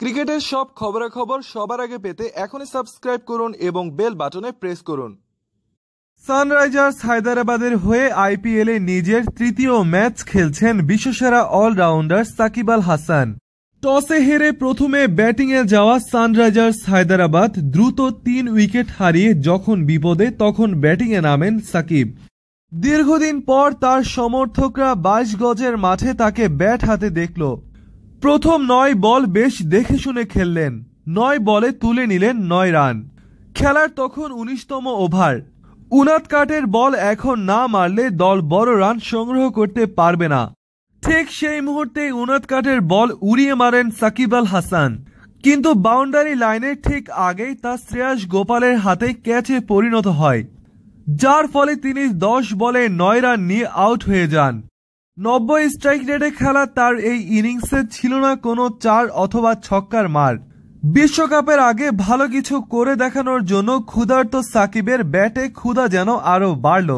ক্রিকেটের সব খবরাখবর সবার আগে পেতে এখনই সাবস্ক্রাইব করুন এবং বেল বাটনে প্রেস করুন সানরাইজার্স হায়দ্রাবাদের হয়ে আইপিএলে নিজের তৃতীয় ম্যাচ খেলছেন বিশ্বসেরা অলরাউন্ডার সাকিব আল হাসান টসে হেরে প্রথমে ব্যাটিংয়ে যাওয়া সানরাইজার্স হায়দ্রাবাদ দ্রুত তিন উইকেট হারিয়ে যখন বিপদে তখন ব্যাটিংয়ে নামেন সাকিব দীর্ঘদিন পর তার সমর্থকরা বাইশ গজের মাঠে তাকে ব্যাট হাতে দেখল প্রথম নয় বল বেশ দেখে শুনে খেললেন নয় বলে তুলে নিলেন নয় রান খেলার তখন উনিশতম ওভার উনাত কাটের বল এখন না মারলে দল বড় রান সংগ্রহ করতে পারবে না ঠিক সেই মুহূর্তে উনাত কাটের বল উড়িয়ে মারেন সাকিব আল হাসান কিন্তু বাউন্ডারি লাইনের ঠিক আগেই তা শ্রেয়াস গোপালের হাতে ক্যাচে পরিণত হয় যার ফলে তিনি দশ বলে নয় রান নিয়ে আউট হয়ে যান নব্বই স্ট্রাইক রেটে খেলা তার এই ইনিংসে ছিল না কোনো চার অথবা ছক্কার মার বিশ্বকাপের আগে ভালো কিছু করে দেখানোর জন্য ক্ষুধার্ত সাকিবের ব্যাটে ক্ষুধা যেন আরও বাড়ল